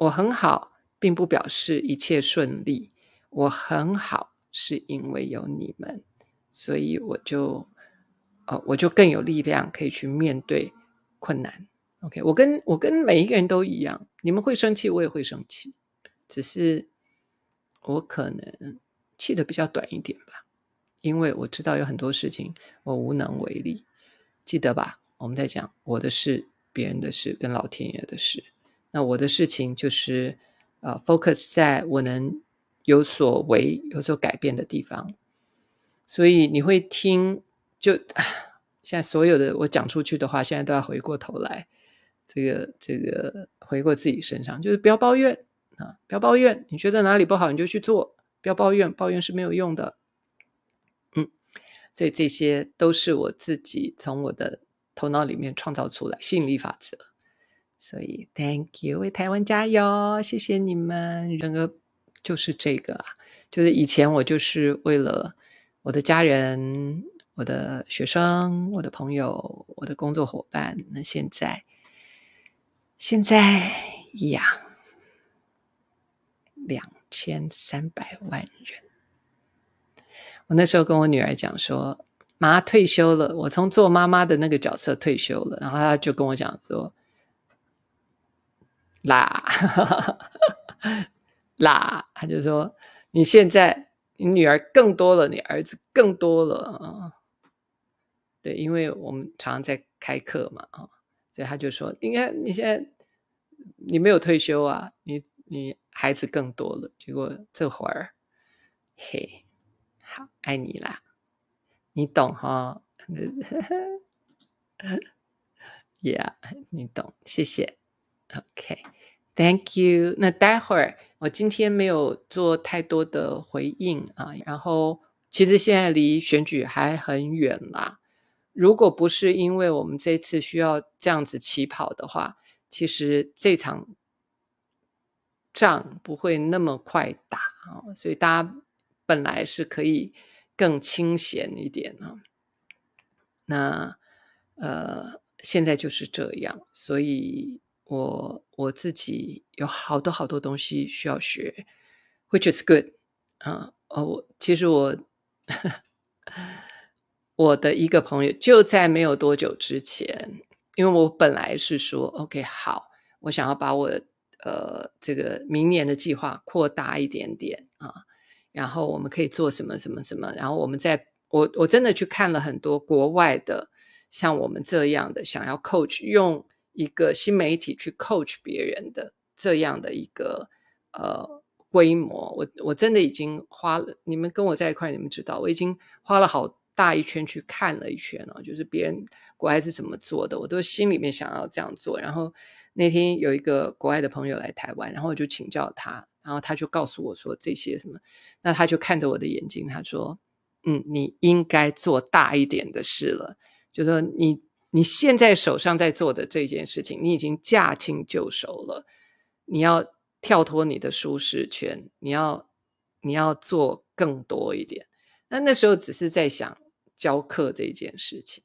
我很好，并不表示一切顺利。我很好，是因为有你们，所以我就，呃，我就更有力量可以去面对困难。OK，我跟我跟每一个人都一样，你们会生气，我也会生气，只是我可能气的比较短一点吧，因为我知道有很多事情我无能为力。记得吧，我们在讲我的事、别人的事跟老天爷的事。那我的事情就是，呃，focus 在我能有所为、有所改变的地方。所以你会听，就现在所有的我讲出去的话，现在都要回过头来，这个这个回过自己身上，就是不要抱怨啊，不要抱怨，你觉得哪里不好，你就去做，不要抱怨，抱怨是没有用的。嗯，所以这些都是我自己从我的头脑里面创造出来吸引力法则。所以，Thank you，为台湾加油！谢谢你们。整个就是这个，就是以前我就是为了我的家人、我的学生、我的朋友、我的工作伙伴。那现在，现在呀，两千三百万人。我那时候跟我女儿讲说，妈退休了，我从做妈妈的那个角色退休了。然后她就跟我讲说。啦，哈哈啦，他就说：“你现在你女儿更多了，你儿子更多了啊？对，因为我们常常在开课嘛，啊，所以他就说：‘你看你现在你没有退休啊，你你孩子更多了。’结果这会儿，嘿，好爱你啦，你懂哈？呀，你懂，谢谢。” OK，Thank you。那待会儿我今天没有做太多的回应啊。然后其实现在离选举还很远啦。如果不是因为我们这次需要这样子起跑的话，其实这场仗不会那么快打啊。所以大家本来是可以更清闲一点啊。那呃，现在就是这样，所以。我我自己有好多好多东西需要学，which is good 啊哦，我其实我我的一个朋友就在没有多久之前，因为我本来是说 OK 好，我想要把我呃这个明年的计划扩大一点点啊，然后我们可以做什么什么什么，然后我们在我我真的去看了很多国外的像我们这样的想要 coach 用。一个新媒体去 coach 别人的这样的一个呃规模，我我真的已经花了。你们跟我在一块，你们知道，我已经花了好大一圈去看了一圈了，就是别人国外是怎么做的，我都心里面想要这样做。然后那天有一个国外的朋友来台湾，然后我就请教他，然后他就告诉我说这些什么，那他就看着我的眼睛，他说：“嗯，你应该做大一点的事了。”就说你。你现在手上在做的这件事情，你已经驾轻就熟了。你要跳脱你的舒适圈，你要你要做更多一点。那那时候只是在想教课这件事情，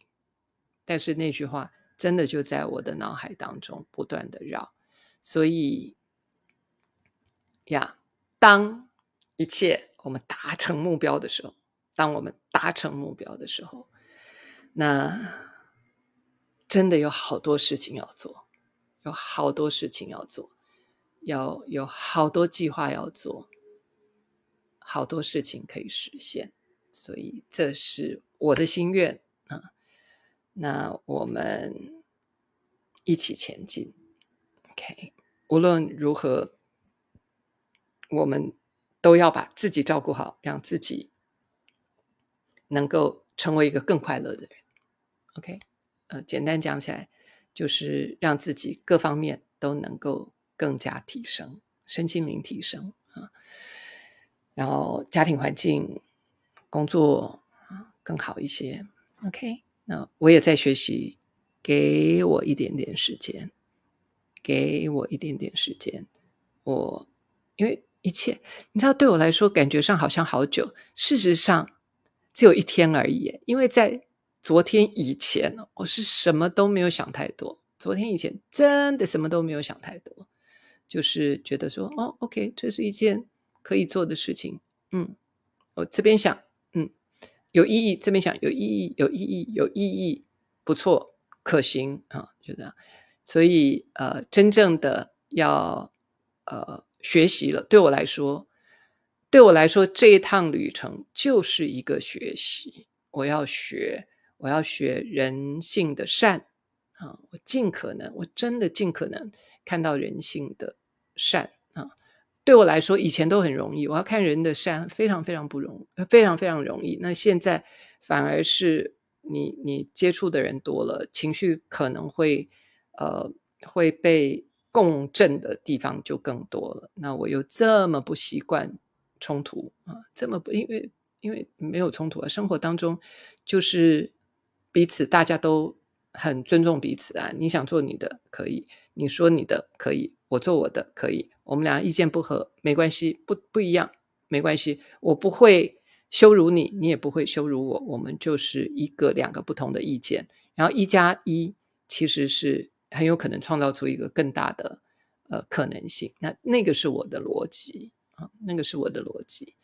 但是那句话真的就在我的脑海当中不断的绕。所以呀，当一切我们达成目标的时候，当我们达成目标的时候，那。真的有好多事情要做，有好多事情要做，要有好多计划要做，好多事情可以实现，所以这是我的心愿啊。那我们一起前进，OK。无论如何，我们都要把自己照顾好，让自己能够成为一个更快乐的人，OK。呃，简单讲起来，就是让自己各方面都能够更加提升，身心灵提升啊。然后家庭环境、工作更好一些。OK，那我也在学习，给我一点点时间，给我一点点时间。我因为一切，你知道，对我来说感觉上好像好久，事实上只有一天而已。因为在昨天以前，我是什么都没有想太多。昨天以前，真的什么都没有想太多，就是觉得说，哦，OK，这是一件可以做的事情。嗯，我这边想，嗯，有意义，这边想有意义，有意义，有意义，不错，可行啊，就这样。所以，呃，真正的要呃学习了。对我来说，对我来说，这一趟旅程就是一个学习。我要学。我要学人性的善啊！我尽可能，我真的尽可能看到人性的善啊！对我来说，以前都很容易。我要看人的善，非常非常不容非常非常容易。那现在反而是你你接触的人多了，情绪可能会呃会被共振的地方就更多了。那我又这么不习惯冲突啊，这么不因为因为没有冲突啊，生活当中就是。彼此大家都很尊重彼此啊！你想做你的可以，你说你的可以，我做我的可以。我们俩意见不合没关系，不不一样没关系。我不会羞辱你，你也不会羞辱我。我们就是一个两个不同的意见，然后一加一其实是很有可能创造出一个更大的呃可能性。那那个是我的逻辑啊，那个是我的逻辑。